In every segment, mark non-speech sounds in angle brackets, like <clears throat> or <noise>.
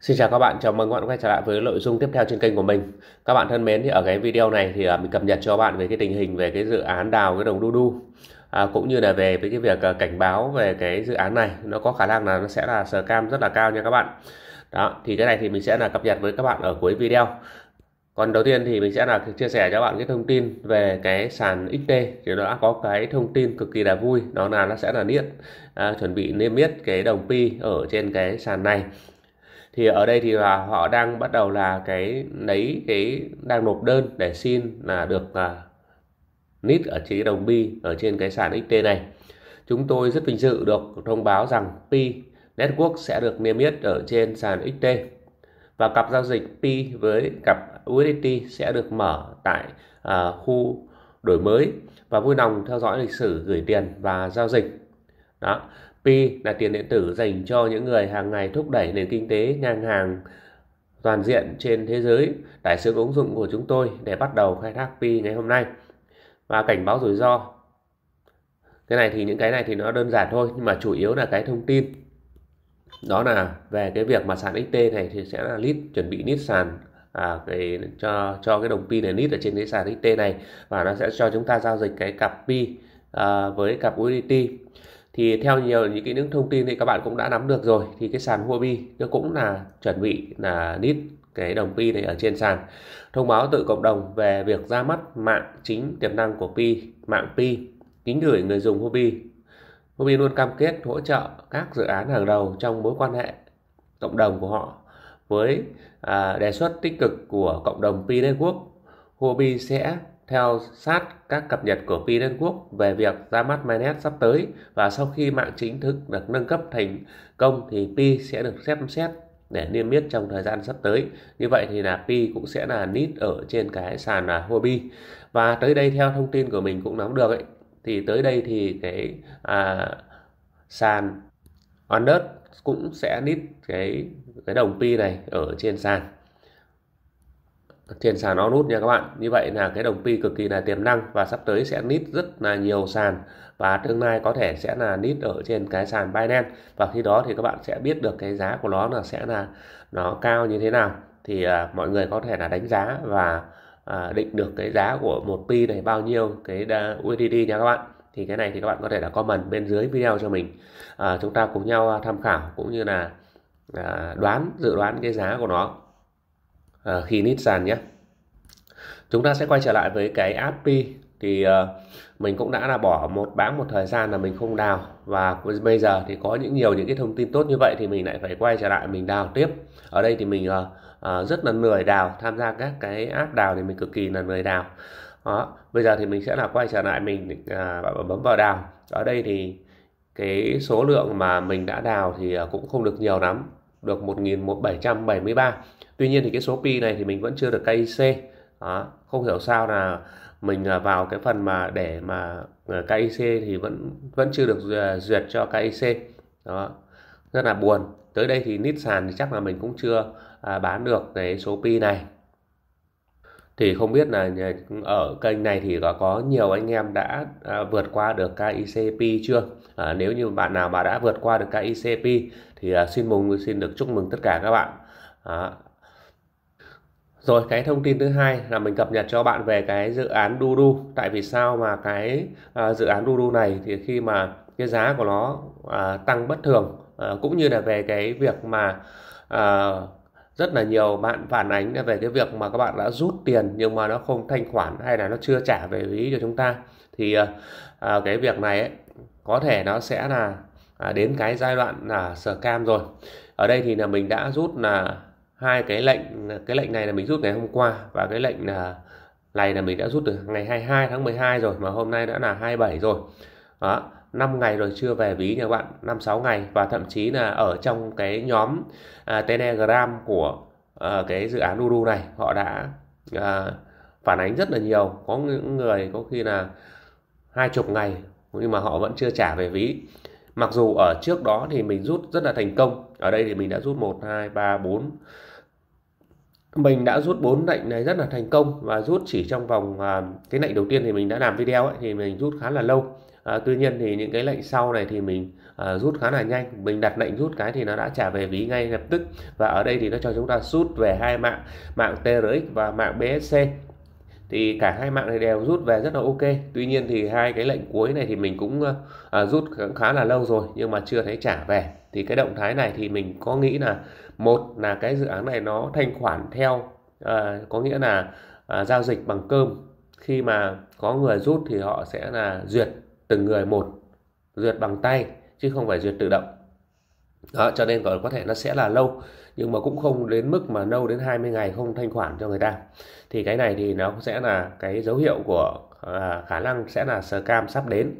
Xin chào các bạn, chào mừng các bạn quay trở lại với nội dung tiếp theo trên kênh của mình. Các bạn thân mến, thì ở cái video này thì à, mình cập nhật cho bạn về cái tình hình về cái dự án đào cái đồng đu đu à, cũng như là về với cái việc à, cảnh báo về cái dự án này nó có khả năng là nó sẽ là sờ cam rất là cao nha các bạn. Đó, thì cái này thì mình sẽ là cập nhật với các bạn ở cuối video. Còn đầu tiên thì mình sẽ là chia sẻ cho bạn cái thông tin về cái sàn XT thì nó đã có cái thông tin cực kỳ là vui đó là nó sẽ là niết à, chuẩn bị niêm yết cái đồng pi ở trên cái sàn này thì ở đây thì là họ đang bắt đầu là cái lấy cái đang nộp đơn để xin là được uh, nít ở chế đồng bi ở trên cái sàn XT này chúng tôi rất vinh dự được thông báo rằng Pi Network sẽ được niêm yết ở trên sàn XT và cặp giao dịch Pi với cặp USDT sẽ được mở tại uh, khu đổi mới và vui lòng theo dõi lịch sử gửi tiền và giao dịch đó Pi là tiền điện tử dành cho những người hàng ngày thúc đẩy nền kinh tế ngang hàng toàn diện trên thế giới. Đại sứ ứng dụng của chúng tôi để bắt đầu khai thác Pi ngày hôm nay và cảnh báo rủi ro. Cái này thì những cái này thì nó đơn giản thôi nhưng mà chủ yếu là cái thông tin đó là về cái việc mà sàn XT này thì sẽ là lít chuẩn bị lít sàn à, cái cho cho cái đồng pi này lít ở trên cái sàn XT này và nó sẽ cho chúng ta giao dịch cái cặp pi à, với cặp USDT thì theo nhiều những cái những thông tin thì các bạn cũng đã nắm được rồi thì cái sàn Huobi nó cũng là chuẩn bị là nít cái đồng Pi này ở trên sàn thông báo từ cộng đồng về việc ra mắt mạng chính tiềm năng của Pi mạng Pi kính gửi người dùng Huobi Huobi luôn cam kết hỗ trợ các dự án hàng đầu trong mối quan hệ cộng đồng của họ với à, đề xuất tích cực của cộng đồng Pi Network Huobi sẽ theo sát các cập nhật của Pi Liên Quốc về việc ra mắt MyNet sắp tới và sau khi mạng chính thức được nâng cấp thành công thì Pi sẽ được xem xét để niêm yết trong thời gian sắp tới. Như vậy thì là Pi cũng sẽ là nít ở trên cái sàn là Huobi. Và tới đây theo thông tin của mình cũng nắm được ấy thì tới đây thì cái à, sàn Onđất cũng sẽ nít cái cái đồng Pi này ở trên sàn trên sàn nó nút nha các bạn như vậy là cái đồng pi cực kỳ là tiềm năng và sắp tới sẽ nít rất là nhiều sàn và tương lai có thể sẽ là nít ở trên cái sàn Binance và khi đó thì các bạn sẽ biết được cái giá của nó là sẽ là nó cao như thế nào thì à, mọi người có thể là đánh giá và à, định được cái giá của một pi này bao nhiêu cái USDT nha các bạn thì cái này thì các bạn có thể là comment bên dưới video cho mình à, chúng ta cùng nhau tham khảo cũng như là à, đoán dự đoán cái giá của nó Ờ, khi nít sàn nhé chúng ta sẽ quay trở lại với cái API thì ờ, mình cũng đã là bỏ một bám một thời gian là mình không đào và bây giờ thì có những nhiều những cái thông tin tốt như vậy thì mình lại phải quay trở lại mình đào tiếp ở đây thì mình ờ, rất là lười đào tham gia các cái app đào thì mình cực kỳ là lười đào đó bây giờ thì mình sẽ là quay trở lại mình à, bấm vào đào ở đây thì cái số lượng mà mình đã đào thì cũng không được nhiều lắm được 1773 tuy nhiên thì cái số pi này thì mình vẫn chưa được KIC đó. không hiểu sao là mình à, vào cái phần mà để mà KIC à, thì vẫn vẫn chưa được duyệt à, cho KIC đó rất là buồn tới đây thì nít sàn thì chắc là mình cũng chưa bán được cái số pi này thì không biết là ờ, ở kênh này thì có có nhiều anh em đã à, vượt qua được KICP chưa à, nếu như bạn nào mà đã vượt qua được KICP thì à, xin mừng xin được chúc mừng tất cả các bạn à, rồi cái thông tin thứ hai là mình cập nhật cho bạn về cái dự án Dudu tại vì sao mà cái à, dự án Dudu này thì khi mà cái giá của nó à, tăng bất thường à, cũng như là về cái việc mà à, rất là nhiều bạn phản ánh về cái việc mà các bạn đã rút tiền nhưng mà nó không thanh khoản hay là nó chưa trả về ví cho chúng ta thì ờ, à, cái việc này ấy, có thể nó sẽ là à, đến cái giai đoạn là sờ cam rồi ở đây thì là mình đã rút là hai cái lệnh cái lệnh này là mình rút ngày hôm qua và cái lệnh là này là mình đã rút được ngày 22 tháng 12 rồi mà hôm nay đã là 27 rồi đó 5 ngày rồi chưa về ví nha các bạn 5 6 ngày và thậm chí là ở trong cái nhóm à, Telegram của à, cái dự án Uru này họ đã à, phản ánh rất là nhiều có những người có khi là hai chục ngày nhưng mà họ vẫn chưa trả về ví mặc dù ở trước đó thì mình rút rất là thành công ở đây thì mình đã rút 1 2 3 4 mình đã rút bốn lệnh này rất là thành công và rút chỉ trong vòng à, cái lệnh đầu tiên thì mình đã làm video ấy, thì mình rút khá là lâu à, tuy nhiên thì những cái lệnh sau này thì mình à, rút khá là nhanh mình đặt lệnh rút cái thì nó đã trả về ví ngay lập tức và ở đây thì nó cho chúng ta rút về hai mạng mạng TRX và mạng BSC thì cả hai mạng này đều rút về rất là ok tuy nhiên thì hai cái lệnh cuối này thì mình cũng à, rút khá là lâu rồi nhưng mà chưa thấy trả về thì cái động thái này thì mình có nghĩ là một là cái dự án này nó thanh khoản theo à, có nghĩa là à, giao dịch bằng cơm khi mà có người rút thì họ sẽ là duyệt từng người một duyệt bằng tay chứ không phải duyệt tự động đó, cho nên có, thể nó sẽ là lâu nhưng mà cũng không đến mức mà lâu đến 20 ngày không thanh khoản cho người ta thì cái này thì nó sẽ là cái dấu hiệu của à, khả năng sẽ là scam sắp đến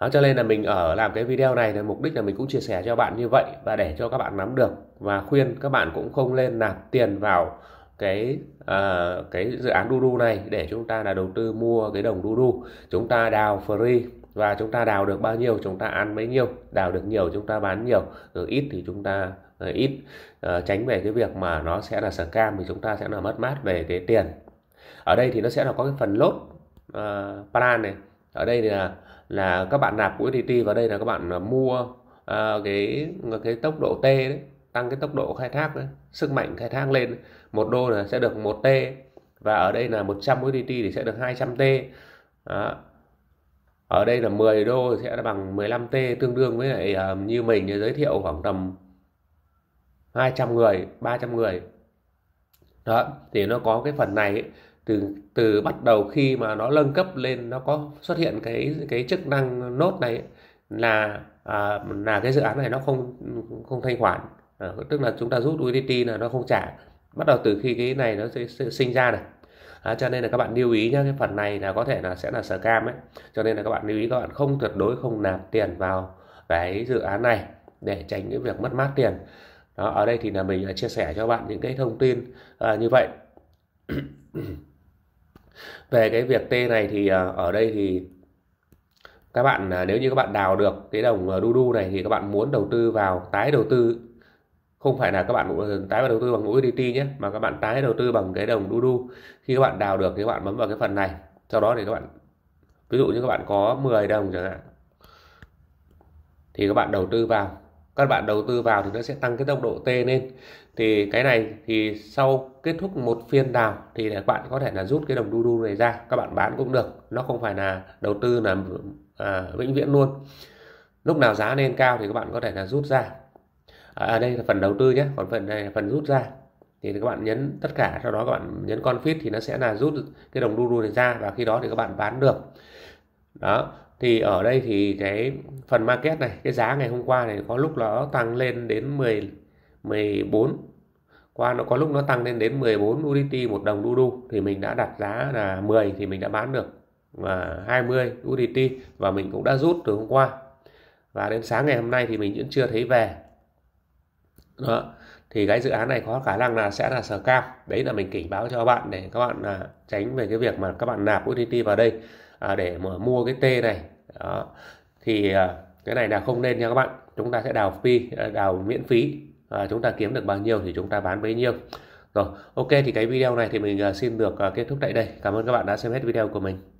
đó, cho nên là mình ở làm cái video này là mục đích là mình cũng chia sẻ cho bạn như vậy và để cho các bạn nắm được và khuyên các bạn cũng không lên nạp tiền vào cái uh, cái dự án Dudu này để chúng ta là đầu tư mua cái đồng Dudu chúng ta đào free và chúng ta đào được bao nhiêu chúng ta ăn bấy nhiêu đào được nhiều chúng ta bán nhiều được ít thì chúng ta uh, ít uh, tránh về cái việc mà nó sẽ là cam thì chúng ta sẽ là mất mát về cái tiền ở đây thì nó sẽ là có cái phần lốt uh, ờ, plan này ở đây thì là là các bạn nạp USDT vào đây là các bạn mua uh, cái cái tốc độ T đấy tăng cái tốc độ khai thác đấy, sức mạnh khai thác lên một đô là sẽ được 1 T và ở đây là 100 USDT thì sẽ được 200 T đó ở đây là 10 đô sẽ là bằng 15T tương đương với lại uh, như mình giới thiệu khoảng tầm 200 người 300 người đó thì nó có cái phần này từ từ bắt đầu khi mà nó nâng cấp lên nó có xuất hiện cái cái chức năng nốt này là à, là cái dự án này nó không không thanh khoản à, tức là chúng ta rút UDT là nó không trả bắt đầu từ khi cái này nó sẽ, sẽ sinh ra này à, cho nên là các bạn lưu ý nhé cái phần này là có thể là sẽ là sở cam ấy cho nên là các bạn lưu ý các bạn không tuyệt đối không nạp tiền vào cái dự án này để tránh cái việc mất mát tiền đó, ở đây thì là mình chia sẻ cho bạn những cái thông tin à, như vậy <clears throat> về cái việc T này thì à, ở đây thì các bạn à, nếu như các bạn đào được cái đồng đu à, đu này thì các bạn muốn đầu tư vào tái đầu tư không phải là các bạn tái đầu tư bằng USDT nhé mà các bạn tái đầu tư bằng cái đồng DUDU khi các bạn đào được thì các bạn bấm vào cái phần này sau đó thì các bạn ví dụ như các bạn có 10 đồng chẳng hạn thì các bạn đầu tư vào các bạn đầu tư vào thì nó sẽ tăng cái tốc độ T lên thì cái này thì sau kết thúc một phiên đào thì các bạn có thể là rút cái đồng đu đu này ra các bạn bán cũng được nó không phải là đầu tư là à, vĩnh viễn luôn lúc nào giá lên cao thì các bạn có thể là rút ra ở à, đây là phần đầu tư nhé còn phần này là phần rút ra thì các bạn nhấn tất cả sau đó các bạn nhấn con confit thì nó sẽ là rút cái đồng đu này ra và khi đó thì các bạn bán được đó thì ở đây thì cái phần market này cái giá ngày hôm qua này có lúc nó tăng lên đến 10 14 qua nó có lúc nó tăng lên đến 14 USDT một đồng đu đu thì mình đã đặt giá là 10 thì mình đã bán được và 20 USDT và mình cũng đã rút từ hôm qua và đến sáng ngày hôm nay thì mình vẫn chưa thấy về đó thì cái dự án này có khả năng là sẽ là sở cam đấy là mình cảnh báo cho các bạn để các bạn là tránh về cái việc mà các bạn nạp UTT vào đây à, để mà mua cái T này đó. thì à, cái này là không nên nha các bạn chúng ta sẽ đào phi à, đào miễn phí à, chúng ta kiếm được bao nhiêu thì chúng ta bán bấy nhiêu rồi ok thì cái video này thì mình à, xin được à, kết thúc tại đây cảm ơn các bạn đã xem hết video của mình